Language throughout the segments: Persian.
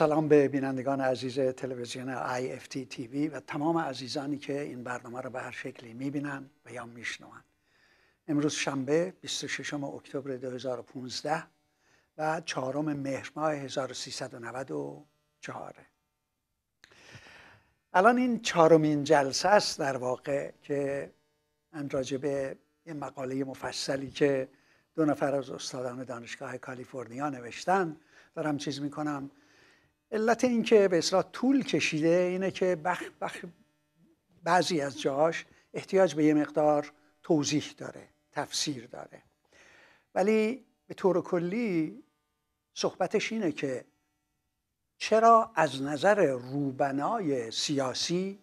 سلام به بینندگان عزیز تلویزیون آی اف تی تی وی و تمام عزیزانی که این برنامه را به هر شکلی میبینن و یا میشنوند. امروز شنبه 26 اکتبر 2015 و چهارم مهر ماه 1394 الان این چهارمین جلسه است در واقع که من راجع به یه مقاله مفصلی که دو نفر از استادان دانشگاه کالیفرنیا نوشتن دارم چیز میکنم علت که به اصلاح طول کشیده اینه که بخ بخ بعضی از جاش احتیاج به یه مقدار توضیح داره تفسیر داره ولی به طور کلی صحبتش اینه که چرا از نظر روبنای سیاسی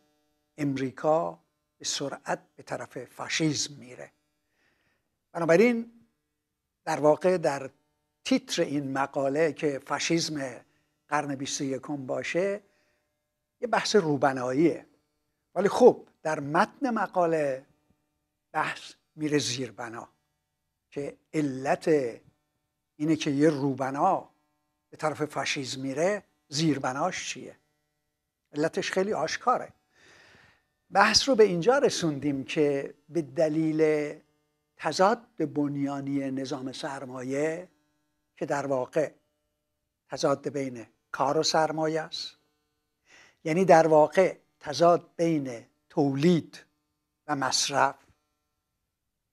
امریکا به سرعت به طرف فاشیزم میره بنابراین در واقع در تیتر این مقاله که فاشیزم قرن 21 باشه یه بحث روبناییه ولی خب در متن مقاله بحث میره زیربنا که علت اینه که یه روبنا به طرف فاشیزم میره زیربناش چیه علتش خیلی آشکاره بحث رو به اینجا رسوندیم که به دلیل تضاد بنیانی نظام سرمایه که در واقع تضاد بین کار و سرمایه است یعنی در واقع تضاد بین تولید و مصرف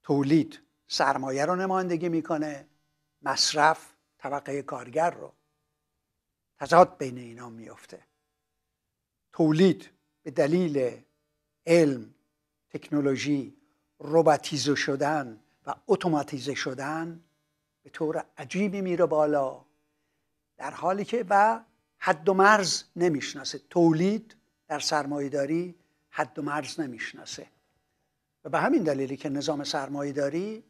تولید سرمایه رو نمایندگی میکنه مصرف طبقه کارگر رو تضاد بین اینا میفته تولید به دلیل علم تکنولوژی روباتیزه شدن و اتوماتیزه شدن به طور عجیبی میره بالا در حالی که و حد و مرز نمیشناسه تولید در سرمایهداری حد و مرز نمیشناسه و به همین دلیلی که نظام سرمایهداری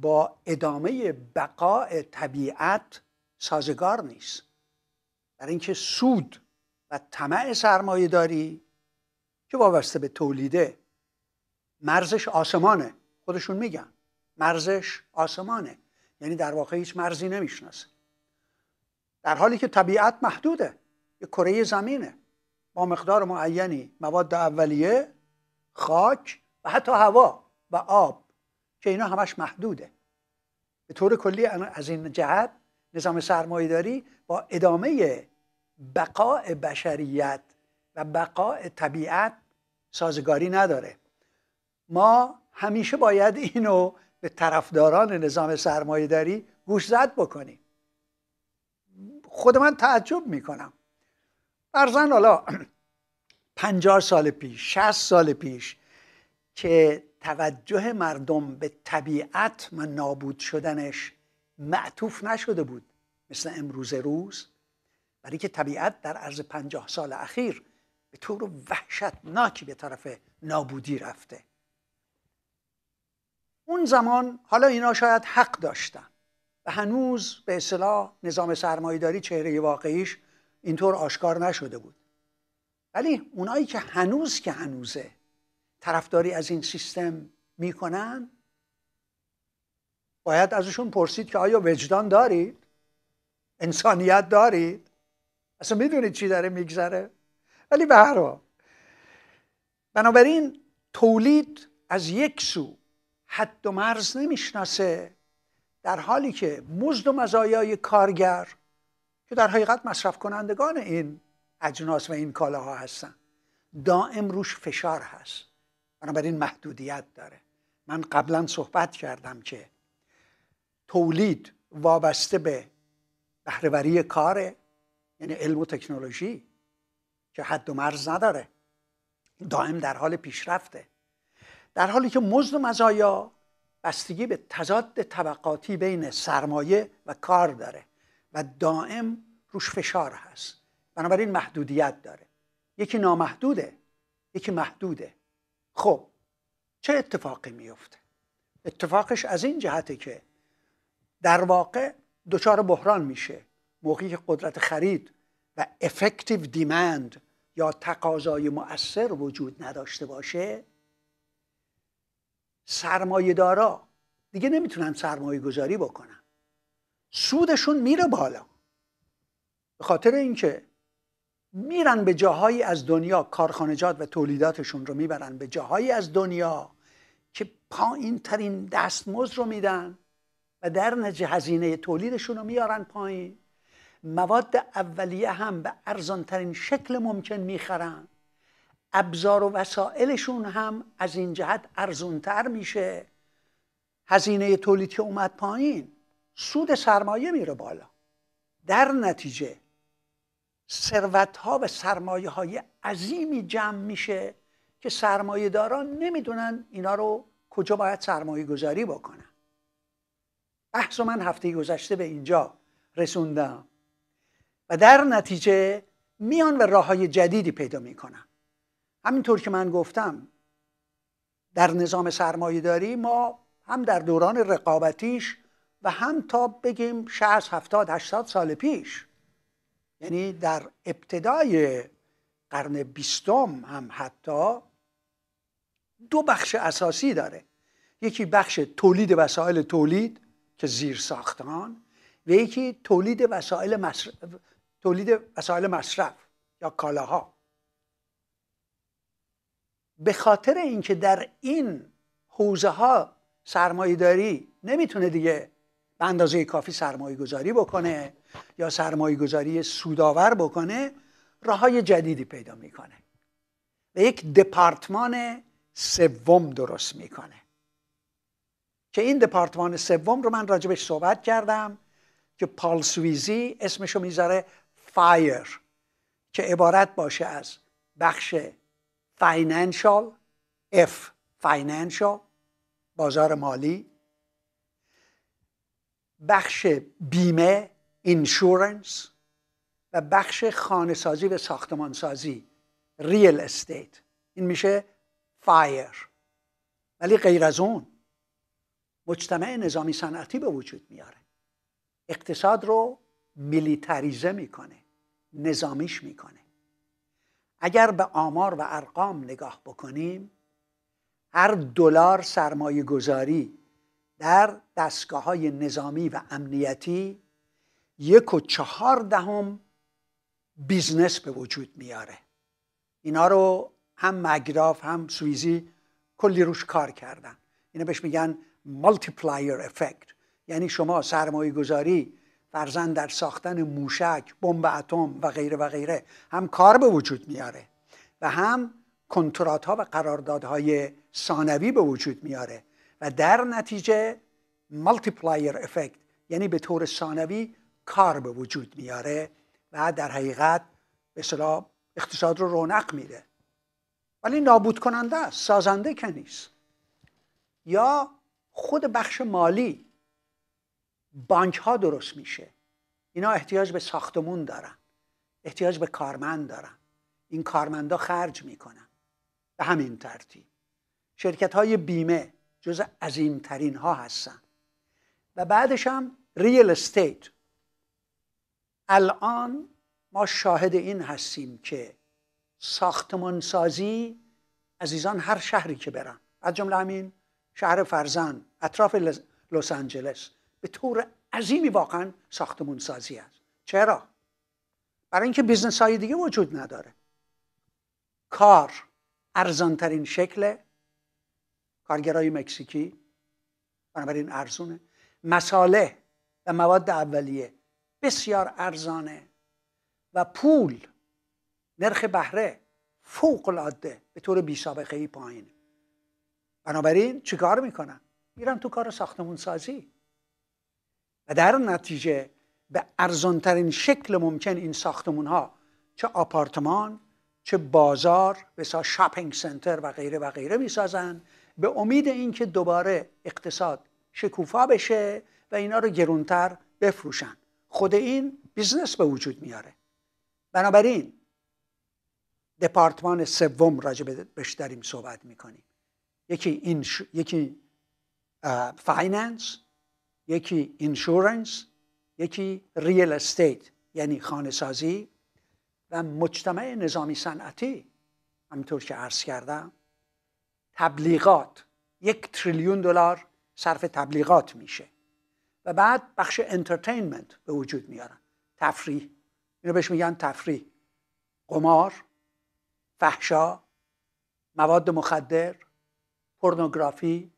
با ادامه بقاء طبیعت سازگار نیست در اینکه سود و طمع سرمایهداری که وابسته به تولیده مرزش آسمانه خودشون میگن مرزش آسمانه یعنی در واقع هیچ مرزی نمیشناسه در حالی که طبیعت محدوده یه کره زمینه با مقدار معینی مواد اولیه خاک و حتی هوا و آب که اینا همش محدوده به طور کلی از این جهت نظام داری با ادامه بقاء بشریت و بقاء طبیعت سازگاری نداره ما همیشه باید اینو به طرفداران نظام داری گوش زد بکنیم خود من تعجب میکنم ارزن حالا پنجاه سال پیش شست سال پیش که توجه مردم به طبیعت و نابود شدنش معطوف نشده بود مثل امروز روز برای که طبیعت در عرض پنجاه سال اخیر به طور وحشتناکی به طرف نابودی رفته اون زمان حالا اینا شاید حق داشتن هنوز به اصطلاح نظام سرمایهداری چهره واقعیش اینطور آشکار نشده بود ولی اونایی که هنوز که هنوزه طرفداری از این سیستم میکنن باید ازشون پرسید که آیا وجدان دارید انسانیت دارید اصلا میدونید چی داره میگذره ولی به هر بنابراین تولید از یک سو حد و مرز نمیشناسه در حالی که مزد و مزایای کارگر که در حقیقت مصرف کنندگان این اجناس و این کالاها هستن دائم روش فشار هست بنابراین محدودیت داره من قبلا صحبت کردم که تولید وابسته به بهرهوری کاره یعنی علم و تکنولوژی که حد و مرز نداره دائم در حال پیشرفته در حالی که مزد و مزایا بستگی به تضاد طبقاتی بین سرمایه و کار داره و دائم روش فشار هست بنابراین محدودیت داره یکی نامحدوده یکی محدوده خب چه اتفاقی میفته اتفاقش از این جهته که در واقع دچار بحران میشه موقعی که قدرت خرید و افکتیو دیمند یا تقاضای مؤثر وجود نداشته باشه سرمایه دارا دیگه نمیتونن سرمایه گذاری بکنن سودشون میره بالا به خاطر اینکه میرن به جاهایی از دنیا کارخانجات و تولیداتشون رو میبرن به جاهایی از دنیا که پایین ترین دستمزد رو میدن و در نجه هزینه تولیدشون رو میارن پایین مواد اولیه هم به ارزان ترین شکل ممکن میخرن ابزار و وسایلشون هم از این جهت ارزونتر میشه هزینه تولید که اومد پایین سود سرمایه میره بالا در نتیجه ثروت ها و سرمایه های عظیمی جمع میشه که سرمایه داران نمیدونن اینا رو کجا باید سرمایه گذاری بکنن بحث من هفته گذشته به اینجا رسوندم و در نتیجه میان و راه های جدیدی پیدا میکنن همینطور که من گفتم در نظام سرمایه داری ما هم در دوران رقابتیش و هم تا بگیم 60 70 80 سال پیش یعنی در ابتدای قرن بیستم هم حتی دو بخش اساسی داره یکی بخش تولید وسایل تولید که زیر ساختان و یکی تولید وسایل مصرف تولید وسایل مصرف یا کالاها به خاطر اینکه در این حوزه ها سرمایه داری نمیتونه دیگه به اندازه کافی سرمایه گذاری بکنه یا سرمایه گذاری سوداور بکنه راه های جدیدی پیدا میکنه و یک دپارتمان سوم درست میکنه که این دپارتمان سوم رو من راجبش صحبت کردم که پال سویزی اسمشو میذاره فایر که عبارت باشه از بخش financial F financial بازار مالی بخش بیمه اینشورنس و بخش خانه سازی و ساختمان سازی real estate این میشه فایر ولی غیر از اون مجتمع نظامی صنعتی به وجود میاره اقتصاد رو میلیتریزه میکنه نظامیش میکنه اگر به آمار و ارقام نگاه بکنیم هر دلار سرمایه گذاری در دستگاه های نظامی و امنیتی یک و چهار دهم بیزنس به وجود میاره اینا رو هم مگراف هم سویزی کلی روش کار کردن اینا بهش میگن مالتیپلایر افکت یعنی شما سرمایه گذاری فرزن در ساختن موشک بمب اتم و غیره و غیره هم کار به وجود میاره و هم کنترات ها و قراردادهای ثانوی به وجود میاره و در نتیجه ملتیپلایر افکت یعنی به طور ثانوی کار به وجود میاره و در حقیقت به اصطلاح اقتصاد رو رونق میده ولی نابود کننده است سازنده که نیست یا خود بخش مالی بانک ها درست میشه اینا احتیاج به ساختمون دارن احتیاج به کارمند دارن این کارمندا خرج میکنن به همین ترتیب شرکت های بیمه جز ترین ها هستن و بعدش هم ریل استیت الان ما شاهد این هستیم که ساختمان سازی عزیزان هر شهری که برن از جمله همین شهر فرزن اطراف لس آنجلس به طور عظیمی واقعا ساختمون سازی است چرا برای اینکه بیزنس های دیگه وجود نداره کار ارزانترین شکل کارگرای مکزیکی بنابراین ارزونه مساله و مواد اولیه بسیار ارزانه و پول نرخ بهره فوق العاده به طور بی سابقه ای پایینه بنابراین چیکار میکنن میرن تو کار ساختمون سازی و در نتیجه به ارزانترین شکل ممکن این ساختمون ها چه آپارتمان چه بازار بسا شاپینگ سنتر و غیره و غیره سازن به امید اینکه دوباره اقتصاد شکوفا بشه و اینا رو گرونتر بفروشن خود این بیزنس به وجود میاره بنابراین دپارتمان سوم راجع بهش داریم صحبت میکنیم یکی این یکی فایننس یکی اینشورنس یکی ریل استیت یعنی خانه سازی و مجتمع نظامی صنعتی همینطور که عرض کردم تبلیغات یک تریلیون دلار صرف تبلیغات میشه و بعد بخش انترتینمنت به وجود میارن تفریح اینو بهش میگن تفریح قمار فحشا مواد مخدر پورنوگرافی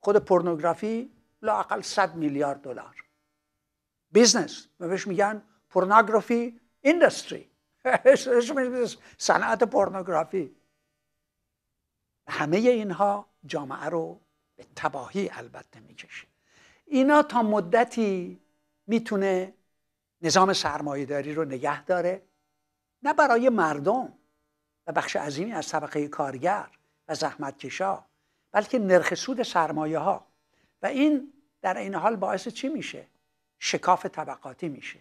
خود پورنوگرافی لاقل 100 میلیارد دلار بیزنس و بهش میگن پورنوگرافی اینداستری صنعت پورنوگرافی همه اینها جامعه رو به تباهی البته میکشه اینا تا مدتی میتونه نظام سرمایهداری رو نگه داره نه برای مردم و بخش عظیمی از طبقه کارگر و زحمتکشا بلکه نرخ سود سرمایه ها و این در این حال باعث چی میشه شکاف طبقاتی میشه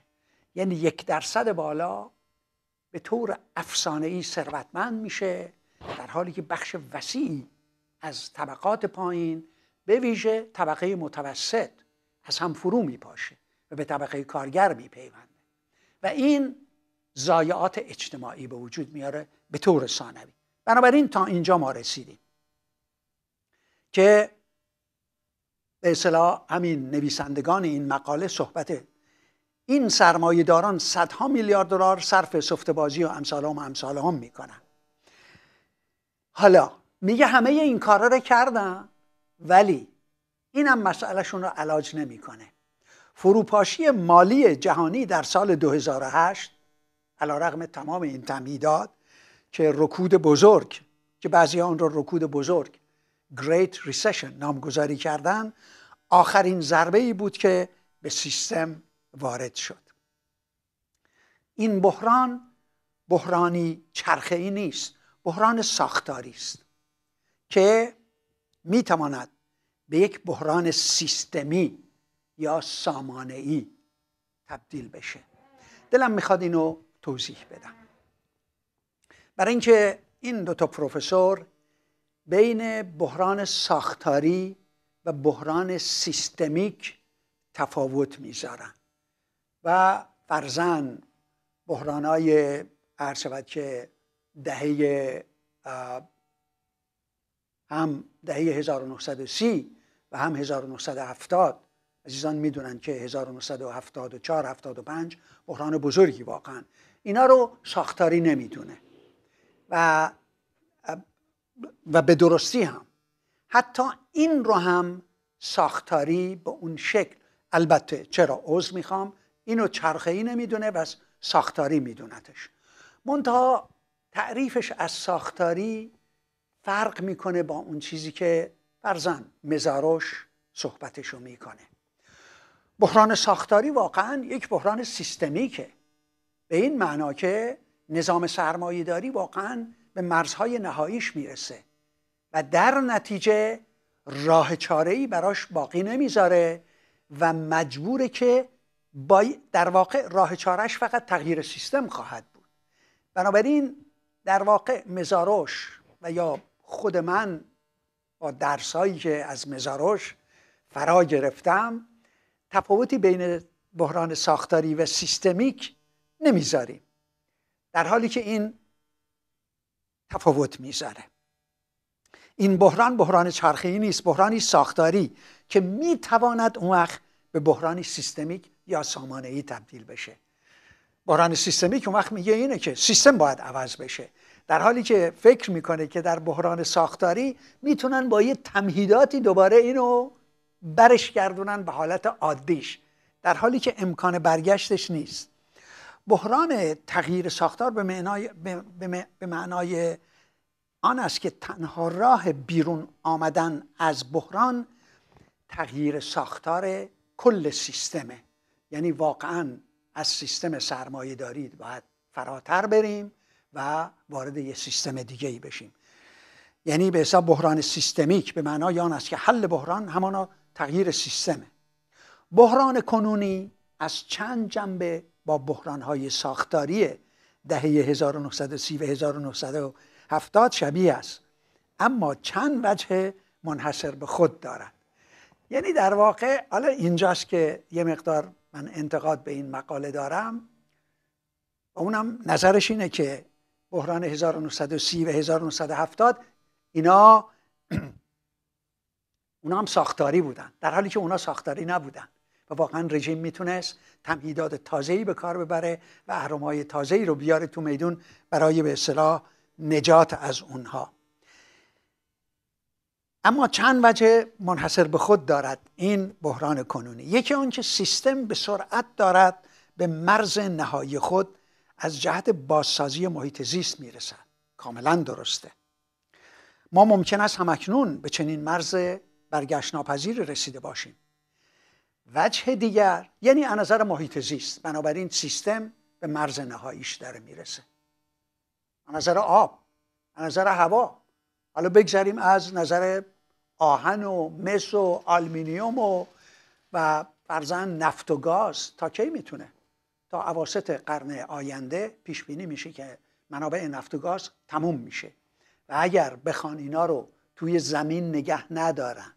یعنی یک درصد بالا به طور ای ثروتمند میشه در حالی که بخش وسیعی از طبقات پایین به ویژه طبقه متوسط از هم فرو میپاشه و به طبقه کارگر میپیونده و این زایعات اجتماعی به وجود میاره به طور ثانوی بنابراین تا اینجا ما رسیدیم که به اصطلاح همین نویسندگان این مقاله صحبته این سرمایه داران صدها میلیارد دلار صرف سفت بازی و امثال هم امثال هم میکنن حالا میگه همه این کارا رو کردن ولی اینم مسئلهشون رو علاج نمیکنه فروپاشی مالی جهانی در سال 2008 علا رقم تمام این تمهیدات که رکود بزرگ که بعضی آن رو رکود بزرگ Great Recession نامگذاری کردن آخرین ضربه ای بود که به سیستم وارد شد این بحران بحرانی چرخه ای نیست بحران ساختاری است که میتواند به یک بحران سیستمی یا سامانه ای تبدیل بشه دلم میخواد اینو توضیح بدم برای اینکه این دو تا پروفسور بین بحران ساختاری و بحران سیستمیک تفاوت میذارن و فرزن های شود که دهه هم دهه 1930 و هم 1970 عزیزان میدونن که 1974 75 بحران بزرگی واقعا اینا رو ساختاری نمیدونه و و به درستی هم حتی این رو هم ساختاری به اون شکل البته چرا عوض میخوام اینو چرخه ای نمیدونه از ساختاری میدوندش منتها تعریفش از ساختاری فرق میکنه با اون چیزی که فرزن مزاروش صحبتشو میکنه بحران ساختاری واقعا یک بحران سیستمیکه به این معنا که نظام داری واقعا به مرزهای نهاییش میرسه و در نتیجه راه چاره ای براش باقی نمیذاره و مجبوره که با در واقع راه چارش فقط تغییر سیستم خواهد بود بنابراین در واقع مزاروش و یا خود من با درسایی که از مزاروش فرا گرفتم تفاوتی بین بحران ساختاری و سیستمیک نمیذاریم در حالی که این تفاوت میذاره این بحران بحران چرخه‌ای نیست بحرانی ساختاری که میتواند اون وقت به بحرانی سیستمیک یا ای تبدیل بشه بحران سیستمیک اون وقت میگه اینه که سیستم باید عوض بشه در حالی که فکر میکنه که در بحران ساختاری میتونن با یه تمهیداتی دوباره اینو برش گردونن به حالت عادیش در حالی که امکان برگشتش نیست بحران تغییر ساختار به معنای, به معنای آن است که تنها راه بیرون آمدن از بحران تغییر ساختار کل سیستمه یعنی واقعا از سیستم سرمایه دارید باید فراتر بریم و وارد یه سیستم دیگه ای بشیم یعنی به حساب بحران سیستمیک به معنای آن است که حل بحران همانا تغییر سیستمه بحران کنونی از چند جنبه با های ساختاری دهه 1930 و 1970 شبیه است اما چند وجه منحصر به خود دارد یعنی در واقع حالا اینجاست که یه مقدار من انتقاد به این مقاله دارم و اونم نظرش اینه که بحران 1930 و 1970 اینا اونا هم ساختاری بودن در حالی که اونا ساختاری نبودن و واقعا رژیم میتونست تمهیدات تازه‌ای به کار ببره و اهرم‌های تازه‌ای رو بیاره تو میدون برای به اصطلاح نجات از اونها اما چند وجه منحصر به خود دارد این بحران کنونی یکی اون که سیستم به سرعت دارد به مرز نهایی خود از جهت بازسازی محیط زیست میرسد کاملا درسته ما ممکن است همکنون به چنین مرز برگشت رسیده باشیم وجه دیگر یعنی نظر محیط زیست بنابراین سیستم به مرز نهاییش داره میرسه نظر آب نظر هوا حالا بگذریم از نظر آهن و مس و آلمینیوم و و فرزن نفت و گاز تا کی میتونه تا اواسط قرن آینده پیش بینی میشه که منابع نفت و گاز تموم میشه و اگر بخوان اینا رو توی زمین نگه ندارن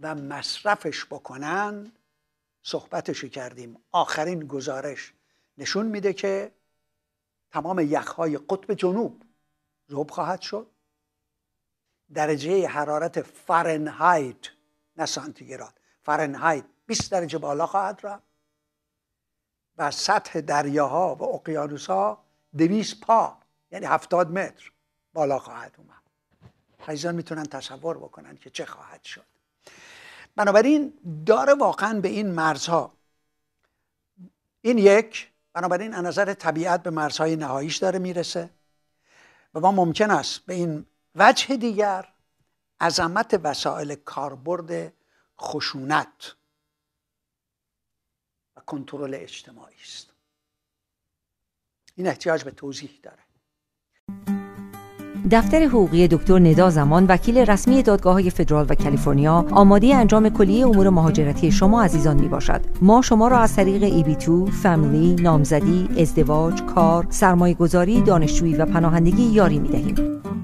و مصرفش بکنن صحبتشو کردیم آخرین گزارش نشون میده که تمام یخهای قطب جنوب ذوب خواهد شد درجه حرارت فارنهایت نه سانتیگراد فارنهایت 20 درجه بالا خواهد رفت و سطح دریاها و اقیانوسها 200 پا یعنی 70 متر بالا خواهد اومد عزیزان میتونن تصور بکنن که چه خواهد شد بنابراین داره واقعا به این مرزها این یک بنابراین از نظر طبیعت به مرزهای نهاییش داره میرسه و ما ممکن است به این وجه دیگر عظمت وسایل کاربرد خشونت و کنترل اجتماعی است این احتیاج به توضیح داره دفتر حقوقی دکتر ندا زمان وکیل رسمی دادگاه های فدرال و کالیفرنیا آماده انجام کلیه امور مهاجرتی شما عزیزان می باشد ما شما را از طریق ای بی تو، فامیلی، نامزدی، ازدواج، کار، سرمایه گذاری، دانشجویی و پناهندگی یاری می دهیم.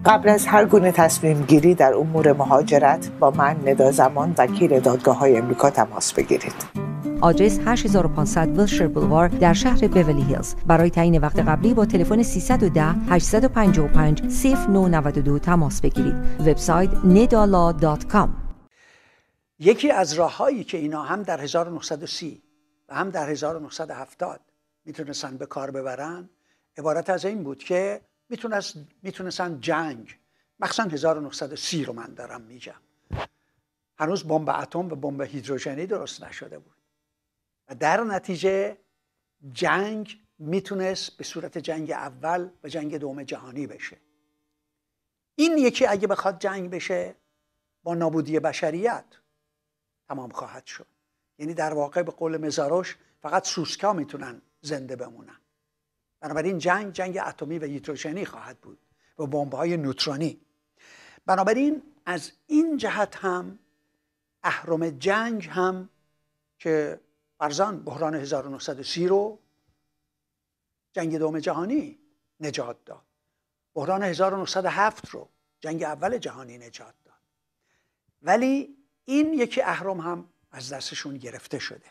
قبل از هر گونه تصمیم گیری در امور مهاجرت با من ندا زمان وکیل دادگاه های امریکا تماس بگیرید. آدرس 8500 ویلشر بلوار در شهر بیولی هیلز برای تعیین وقت قبلی با تلفن 310 855 0992 تماس بگیرید وبسایت nedala.com یکی از راههایی که اینا هم در 1930 و هم در 1970 میتونستن به کار ببرن عبارت از این بود که میتونستن جنگ مخصوصا 1930 رو من دارم میگم هنوز بمب اتم و بمب هیدروژنی درست نشده بود و در نتیجه جنگ میتونست به صورت جنگ اول و جنگ دوم جهانی بشه این یکی اگه بخواد جنگ بشه با نابودی بشریت تمام خواهد شد یعنی در واقع به قول مزاروش فقط سوسکا میتونن زنده بمونن بنابراین جنگ جنگ اتمی و هیدروژنی خواهد بود و بمبهای نوترونی بنابراین از این جهت هم اهرم جنگ هم که فرزان بحران 1930 رو جنگ دوم جهانی نجات داد بحران 1907 رو جنگ اول جهانی نجات داد ولی این یکی اهرم هم از دستشون گرفته شده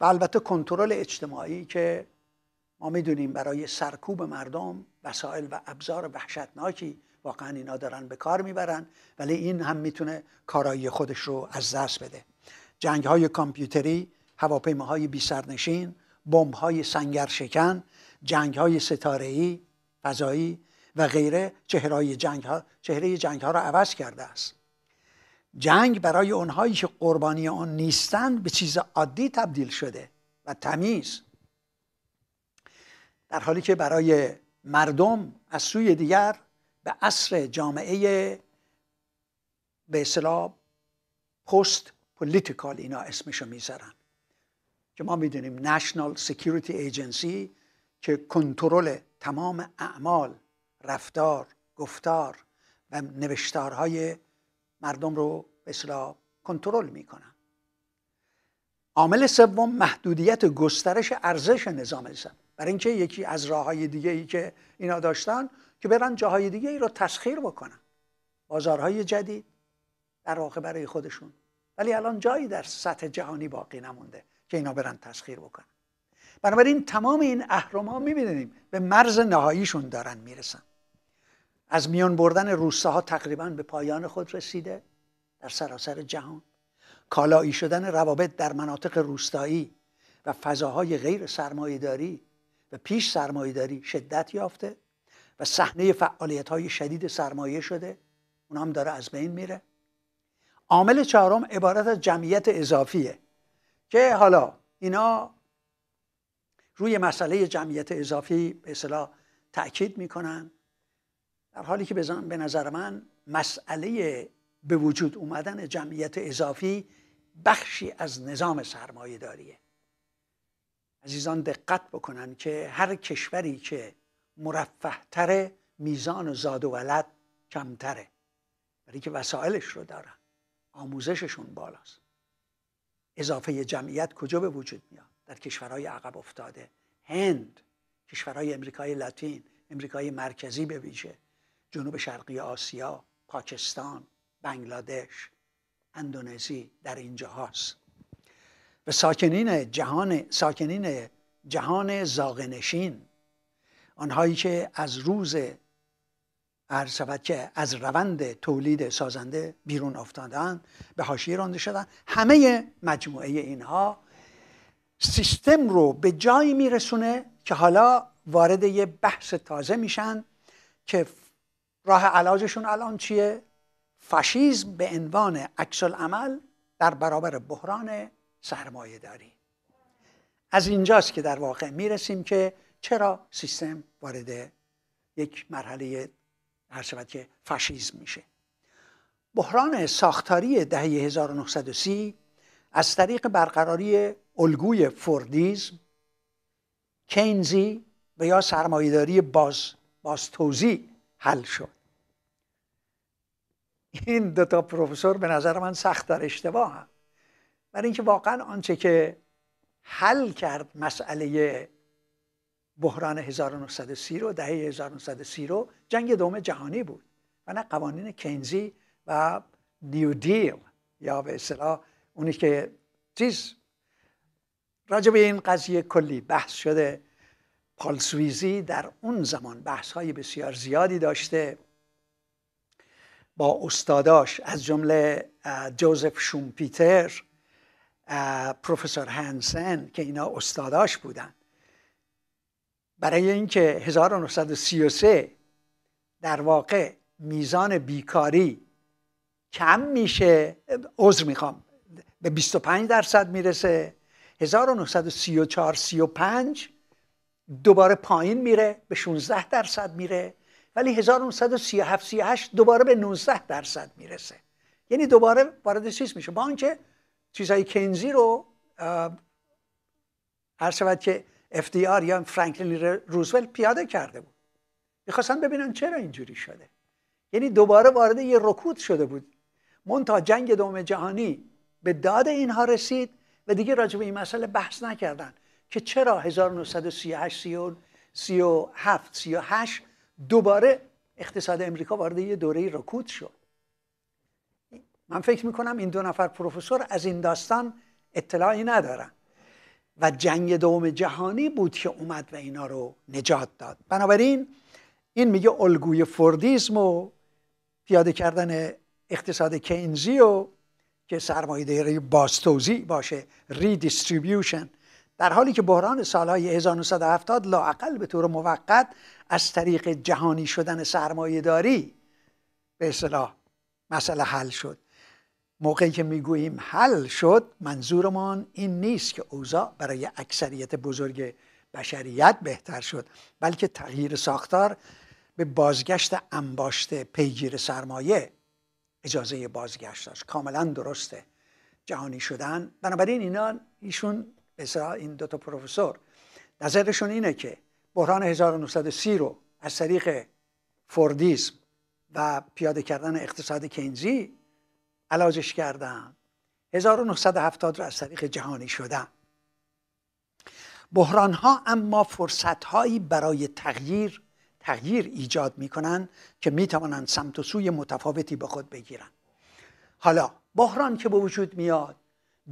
و البته کنترل اجتماعی که ما میدونیم برای سرکوب مردم وسایل و ابزار وحشتناکی واقعا اینا دارن به کار میبرن ولی این هم میتونه کارایی خودش رو از دست بده جنگ های کامپیوتری هواپیماهای بی سرنشین بمب‌های سنگرشکن جنگ‌های ستاره‌ای فضایی و غیره چهره جنگ ها چهره جنگ ها را عوض کرده است جنگ برای اونهایی که قربانی آن نیستند به چیز عادی تبدیل شده و تمیز در حالی که برای مردم از سوی دیگر به عصر جامعه به اصطلاح پست پولیتیکال اینا اسمشو میذارن که ما میدونیم نشنال سکیوریتی ایجنسی که کنترل تمام اعمال رفتار گفتار و نوشتارهای مردم رو به اصطلاح کنترل میکنن عامل سوم محدودیت گسترش ارزش نظام است برای اینکه یکی از راه های دیگه ای که اینا داشتن که برن جاهای دیگه ای رو تسخیر بکنن بازارهای جدید در واقع برای خودشون ولی الان جایی در سطح جهانی باقی نمونده که اینا برن تسخیر بکنن بنابراین تمام این اهرام ها میبینیم به مرز نهاییشون دارن میرسن از میان بردن روستاها ها تقریبا به پایان خود رسیده در سراسر جهان کالایی شدن روابط در مناطق روستایی و فضاهای غیر سرمایهداری و پیش سرمایهداری شدت یافته و صحنه فعالیت های شدید سرمایه شده اون هم داره از بین میره عامل چهارم عبارت از جمعیت اضافیه که حالا اینا روی مسئله جمعیت اضافی به اصطلاح تاکید میکنن در حالی که به نظر من مسئله به وجود اومدن جمعیت اضافی بخشی از نظام سرمایه داریه عزیزان دقت بکنن که هر کشوری که تره میزان زاد و ولد کمتره برای که وسایلش رو دارن آموزششون بالاست اضافه جمعیت کجا به وجود میاد در کشورهای عقب افتاده هند کشورهای امریکای لاتین امریکای مرکزی به ویژه جنوب شرقی آسیا پاکستان بنگلادش اندونزی در اینجا هاست و ساکنین جهان ساکنین جهان زاغنشین آنهایی که از روز عرض شود که از روند تولید سازنده بیرون افتادن به حاشیه رانده شدن همه مجموعه اینها سیستم رو به جایی میرسونه که حالا وارد یه بحث تازه میشن که راه علاجشون الان چیه فاشیزم به عنوان عکس عمل در برابر بحران سرمایه داری از اینجاست که در واقع میرسیم که چرا سیستم وارد یک مرحله هر که فاشیزم میشه بحران ساختاری دهه 1930 از طریق برقراری الگوی فوردیزم کینزی و یا سرمایهداری باز بازتوزی حل شد این دوتا پروفسور به نظر من سخت در اشتباه هم برای اینکه واقعا آنچه که حل کرد مسئله بحران 1930 رو دهه 1930 رو جنگ دوم جهانی بود و نه قوانین کنزی و نیو دیل یا به اصطلاح اونی که چیز به این قضیه کلی بحث شده پالسویزی در اون زمان بحث های بسیار زیادی داشته با استاداش از جمله جوزف شومپیتر پروفسور هنسن که اینا استاداش بودن برای اینکه 1933 در واقع میزان بیکاری کم میشه عذر میخوام به 25 درصد میرسه 1934 35 دوباره پایین میره به 16 درصد میره ولی 1937 38 دوباره به 19 درصد میرسه یعنی دوباره وارد چیز میشه با اینکه چیزهای کنزی رو هر که FDR یا فرانکلین روزولت پیاده کرده بود میخواستن ببینن چرا اینجوری شده یعنی دوباره وارد یه رکود شده بود تا جنگ دوم جهانی به داد اینها رسید و دیگه راجع به این مسئله بحث نکردن که چرا 1938 37 38 دوباره اقتصاد امریکا وارد یه دوره رکود شد من فکر میکنم این دو نفر پروفسور از این داستان اطلاعی ندارن و جنگ دوم جهانی بود که اومد و اینا رو نجات داد بنابراین این میگه الگوی فوردیزم و پیاده کردن اقتصاد کینزی و که داری باستوزی باشه ریدیستریبیوشن در حالی که بحران سالهای 1970 لاعقل به طور موقت از طریق جهانی شدن داری به اصطلاح مسئله حل شد موقعی که میگوییم حل شد منظورمان این نیست که اوضاع برای اکثریت بزرگ بشریت بهتر شد بلکه تغییر ساختار به بازگشت انباشته پیگیر سرمایه اجازه بازگشت داشت کاملا درسته جهانی شدن بنابراین اینا ایشون بسرا این دوتا پروفسور نظرشون اینه که بحران 1930 رو از طریق فوردیزم و پیاده کردن اقتصاد کینزی علاجش کردم 1970 رو از طریق جهانی شدم بحران ها اما فرصت هایی برای تغییر تغییر ایجاد می که می توانند سمت و سوی متفاوتی به خود بگیرند حالا بحران که به وجود میاد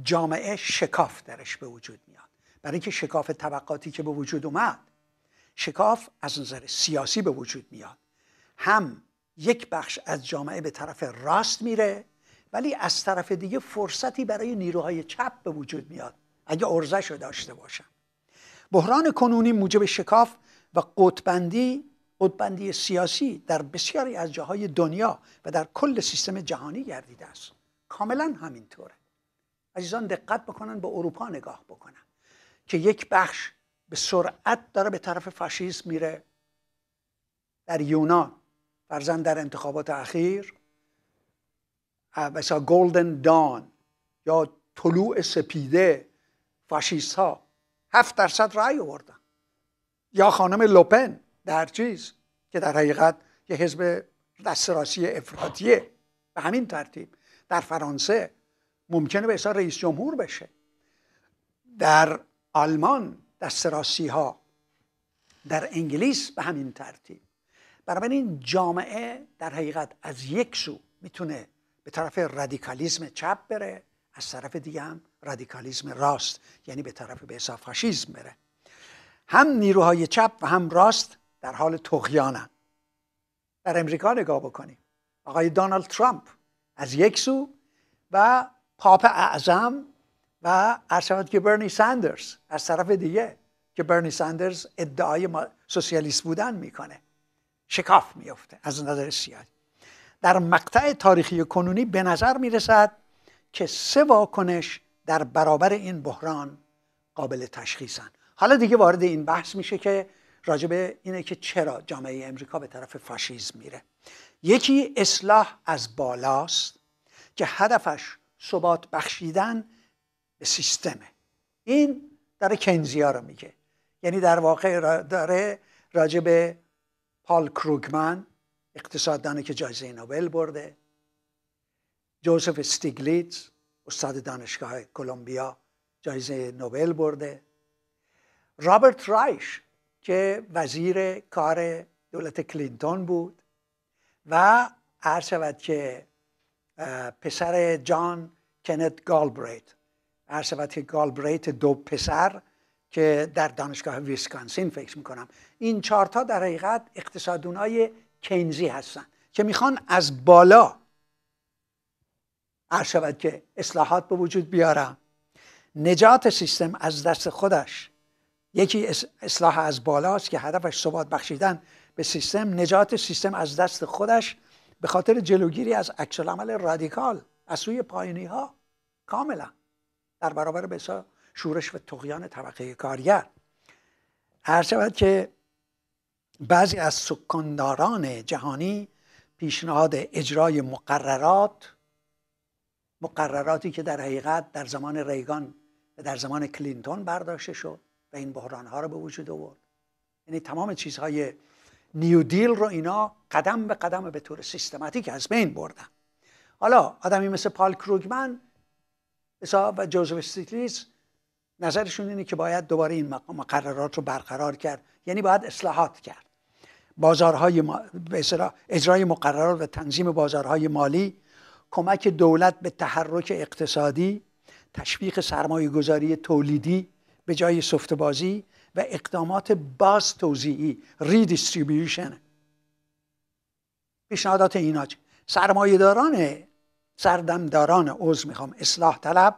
جامعه شکاف درش به وجود میاد برای اینکه شکاف طبقاتی که به وجود اومد شکاف از نظر سیاسی به وجود میاد هم یک بخش از جامعه به طرف راست میره ولی از طرف دیگه فرصتی برای نیروهای چپ به وجود میاد اگه ارزش رو داشته باشن بحران کنونی موجب شکاف و قطبندی قطبندی سیاسی در بسیاری از جاهای دنیا و در کل سیستم جهانی گردیده است کاملا همینطوره عزیزان دقت بکنن به اروپا نگاه بکنن که یک بخش به سرعت داره به طرف فاشیسم میره در یونان فرزن در انتخابات اخیر مثلا گلدن دان یا طلوع سپیده فاشیست ها هفت درصد رأی آوردن یا خانم لوپن در چیز که در حقیقت یه حزب دستراسی افراطیه به همین ترتیب در فرانسه ممکنه به رئیس جمهور بشه در آلمان دستراسی ها در انگلیس به همین ترتیب برای این جامعه در حقیقت از یک سو میتونه به طرف رادیکالیزم چپ بره از طرف دیگه هم رادیکالیزم راست یعنی به طرف به حساب فاشیسم بره هم نیروهای چپ و هم راست در حال تقیانن در امریکا نگاه بکنیم آقای دانالد ترامپ از یک سو و پاپ اعظم و ارشاد که برنی ساندرز از طرف دیگه که برنی ساندرز ادعای سوسیالیست بودن میکنه شکاف میفته از نظر سیاسی در مقطع تاریخی کنونی به نظر می رسد که سه واکنش در برابر این بحران قابل تشخیصن حالا دیگه وارد این بحث میشه که راجب اینه که چرا جامعه امریکا به طرف فاشیسم میره یکی اصلاح از بالاست که هدفش ثبات بخشیدن به سیستمه این داره کنزیا رو میگه یعنی در واقع داره راجب پال کروگمن اقتصاددانی که جایزه نوبل برده جوزف استیگلیتز استاد دانشگاه کلمبیا جایزه نوبل برده رابرت رایش که وزیر کار دولت کلینتون بود و هر شود که پسر جان کنت گالبریت هر شود که گالبریت دو پسر که در دانشگاه ویسکانسین فکر میکنم این چهارتا در حقیقت اقتصادونای کینزی هستن که میخوان از بالا شود که اصلاحات به وجود بیارن نجات سیستم از دست خودش یکی اصلاح از بالاست که هدفش ثبات بخشیدن به سیستم نجات سیستم از دست خودش به خاطر جلوگیری از عمل رادیکال از سوی پایینی ها کاملا در برابر بسا شورش و تقیان طبقه کارگر هر که بعضی از سکانداران جهانی پیشنهاد اجرای مقررات مقرراتی که در حقیقت در زمان ریگان و در زمان کلینتون برداشته شد و این ها رو به وجود آورد یعنی تمام چیزهای نیو دیل رو اینا قدم به قدم به طور سیستماتیک از بین بردن حالا آدمی مثل پال کروگمن و جوزف استیگلیتس نظرشون اینه که باید دوباره این مقررات رو برقرار کرد یعنی باید اصلاحات کرد بازارهای به اجرای مقررات و تنظیم بازارهای مالی کمک دولت به تحرک اقتصادی تشویق سرمایه گذاری تولیدی به جای سفت بازی و اقدامات باز توزیعی ریدیستریبیوشن پیشنهادات اینا سرمایهداران سردمداران عضو میخوام اصلاح طلب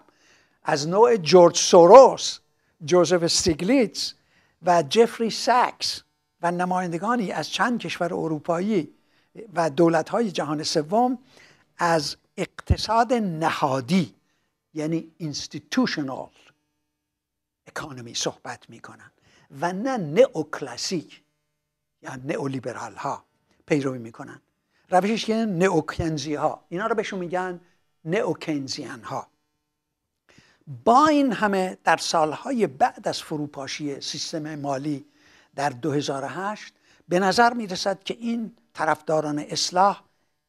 از نوع جورج سوروس جوزف ستیگلیتز و جفری ساکس و نمایندگانی از چند کشور اروپایی و های جهان سوم از اقتصاد نهادی یعنی institutional economy صحبت میکنن و نه نئوکلاسیک یا نئولیبرال ها پیروی میکنن روشش یعنی نئوکنزی ها اینا رو بهشون میگن نئوکینزیان ها با این همه در سالهای بعد از فروپاشی سیستم مالی در 2008 به نظر می رسد که این طرفداران اصلاح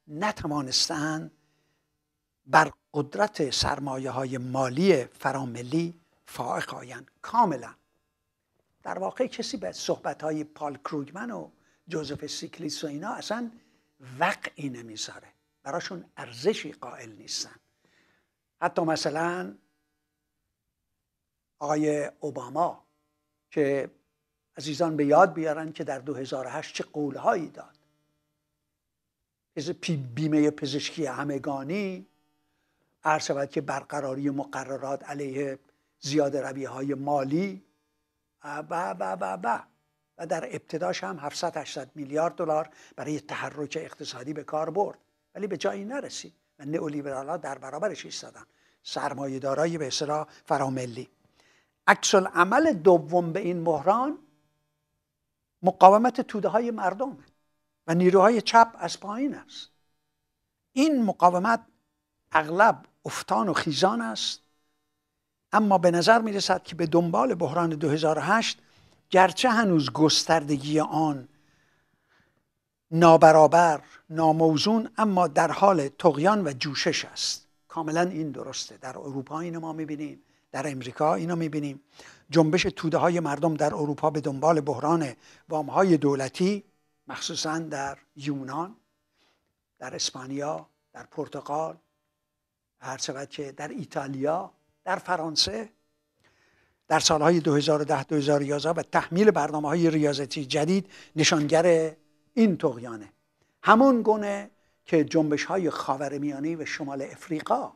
نتوانستند بر قدرت سرمایه های مالی فراملی فائق آیند کاملا در واقع کسی به صحبت های پال کروگمن و جوزف سیکلیس و اینا اصلا وقعی نمیذاره براشون ارزشی قائل نیستن حتی مثلا آقای اوباما که عزیزان به یاد بیارن که در 2008 چه قولهایی داد بیمه پزشکی همگانی عرض شود که برقراری مقررات علیه زیاده روی های مالی و و و و و در ابتداش هم 700 800 میلیارد دلار برای تحرک اقتصادی به کار برد ولی به جایی نرسید و ها در برابرش ایستادن دارایی به اصطلاح فراملی اکسل عمل دوم به این مهران مقاومت توده های مردم و نیروهای چپ از پایین است این مقاومت اغلب افتان و خیزان است اما به نظر می رسد که به دنبال بحران 2008 گرچه هنوز گستردگی آن نابرابر ناموزون اما در حال تقیان و جوشش است کاملا این درسته در اروپا اینو ما میبینیم در امریکا اینو میبینیم جنبش توده های مردم در اروپا به دنبال بحران وام های دولتی مخصوصا در یونان در اسپانیا در پرتغال هر چقدر که در ایتالیا در فرانسه در سالهای 2010 2011 و تحمیل برنامه های ریاضتی جدید نشانگر این طغیانه همون گونه که جنبش های خاورمیانه و شمال افریقا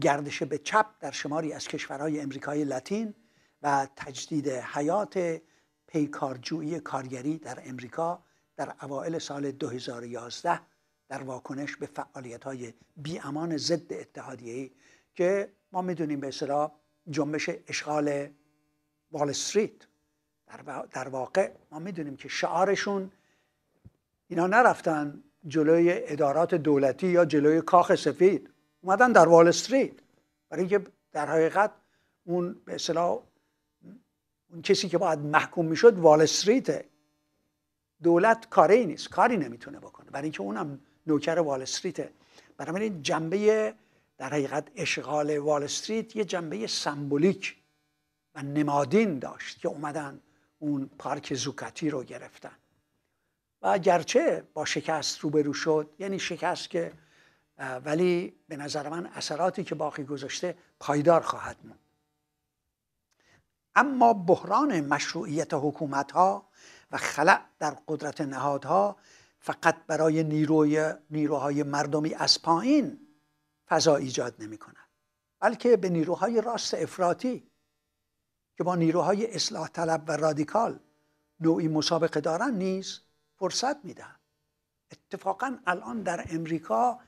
گردش به چپ در شماری از کشورهای امریکای لاتین و تجدید حیات پیکارجویی کارگری در امریکا در اوائل سال 2011 در واکنش به فعالیت های بیامان ضد اتحادیه که ما میدونیم به اصطلاح جنبش اشغال وال استریت در واقع ما میدونیم که شعارشون اینا نرفتن جلوی ادارات دولتی یا جلوی کاخ سفید اومدن در وال استریت برای اینکه در حقیقت اون به اصطلاح اون کسی که باید محکوم میشد وال استریت دولت کاری نیست کاری نمیتونه بکنه برای اینکه اونم نوکر وال استریت این جنبه در حقیقت اشغال وال استریت یه جنبه سمبولیک و نمادین داشت که اومدن اون پارک زوکاتی رو گرفتن و اگرچه با شکست روبرو شد یعنی شکست که ولی به نظر من اثراتی که باقی گذاشته پایدار خواهد موند اما بحران مشروعیت حکومت ها و خلع در قدرت نهادها فقط برای نیروی نیروهای مردمی از پایین فضا ایجاد نمی کند بلکه به نیروهای راست افراطی که با نیروهای اصلاح طلب و رادیکال نوعی مسابقه دارن نیز فرصت میده. اتفاقا الان در امریکا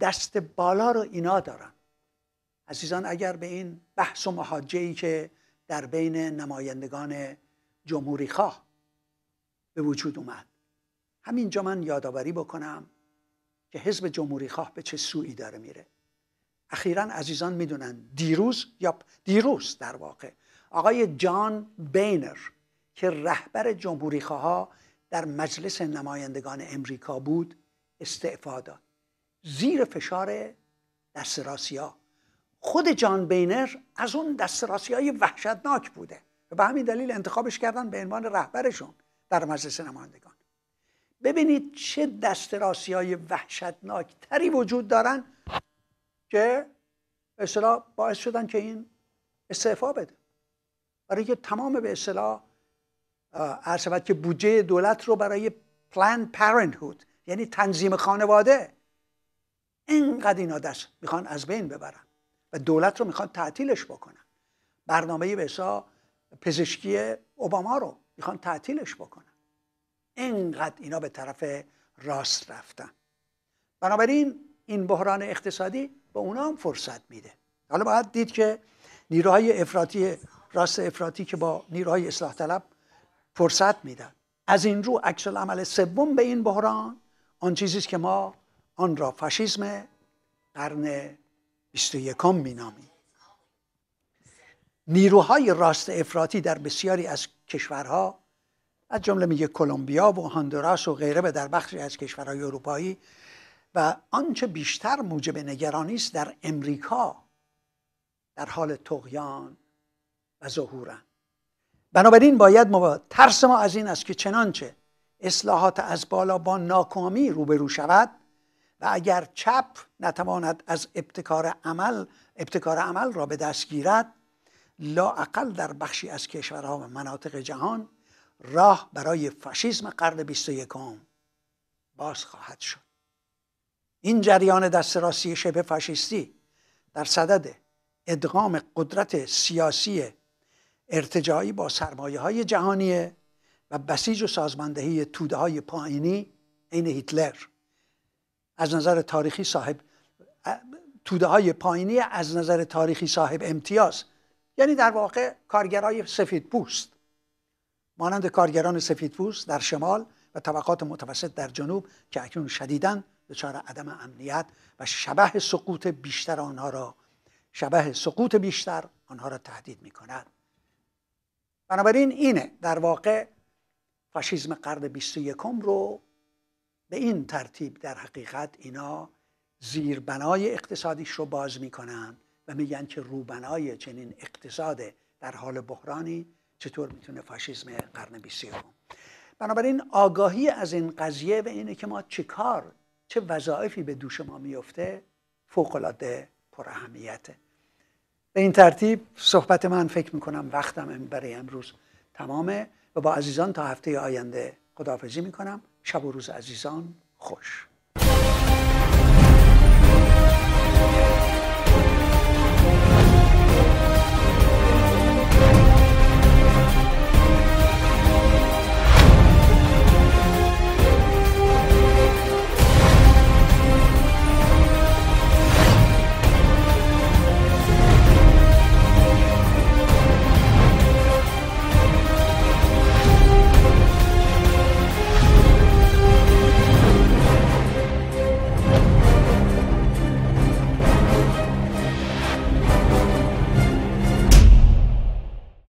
دست بالا رو اینا دارن عزیزان اگر به این بحث و محاجه ای که در بین نمایندگان جمهوری خواه به وجود اومد همینجا من یادآوری بکنم که حزب جمهوری خواه به چه سویی داره میره اخیرا عزیزان میدونن دیروز یا دیروز در واقع آقای جان بینر که رهبر جمهوری خواه در مجلس نمایندگان امریکا بود استعفا داد زیر فشار دستراسی ها خود جان بینر از اون دستراسی های وحشتناک بوده و به همین دلیل انتخابش کردن به عنوان رهبرشون در مجلس نمایندگان ببینید چه دستراسی های وحشتناک تری وجود دارن که اصلا باعث شدن که این استعفا بده برای که تمام به اصلا عرض که بودجه دولت رو برای پلان پرنتهود یعنی تنظیم خانواده اینقدر اینا دست میخوان از بین ببرن و دولت رو میخوان تعطیلش بکنن برنامه بسا پزشکی اوباما رو میخوان تعطیلش بکنن اینقدر اینا به طرف راست رفتن بنابراین این بحران اقتصادی به اونا هم فرصت میده حالا باید دید که نیروهای افراطی راست افراطی که با نیروهای اصلاح طلب فرصت میدن از این رو عکس عمل سوم به این بحران آن چیزی که ما آن را فاشیسم قرن 21 مینامیم نیروهای راست افراطی در بسیاری از کشورها از جمله میگه کلمبیا و هاندوراس و غیره به در بخشی از کشورهای اروپایی و آنچه بیشتر موجب نگرانی است در امریکا در حال تغیان و ظهورن بنابراین باید ما ترس ما از این است که چنانچه اصلاحات از بالا با ناکامی روبرو شود و اگر چپ نتواند از ابتکار عمل ابتکار عمل را به دست گیرد لاعقل در بخشی از کشورها و مناطق جهان راه برای فاشیسم قرن 21 باز خواهد شد این جریان راستی شبه فاشیستی در صدد ادغام قدرت سیاسی ارتجاعی با سرمایه های جهانیه و بسیج و سازماندهی توده های پایینی عین هیتلر از نظر تاریخی صاحب توده های پایینی از نظر تاریخی صاحب امتیاز یعنی در واقع کارگرای سفید پوست مانند کارگران سفید پوست در شمال و طبقات متوسط در جنوب که اکنون شدیدن دچار عدم امنیت و شبه سقوط بیشتر آنها را شبه سقوط بیشتر آنها را تهدید می کند بنابراین اینه در واقع فاشیسم قرن 21 رو به این ترتیب در حقیقت اینا زیربنای اقتصادیش رو باز میکنن و میگن که روبنای چنین اقتصاد در حال بحرانی چطور میتونه فاشیسم قرن بیستم بنابراین آگاهی از این قضیه و اینه که ما چه کار چه وظایفی به دوش ما میفته پر اهمیته. به این ترتیب صحبت من فکر میکنم وقتم برای امروز تمامه و با عزیزان تا هفته آینده خداحافظی میکنم شب و روز عزیزان خوش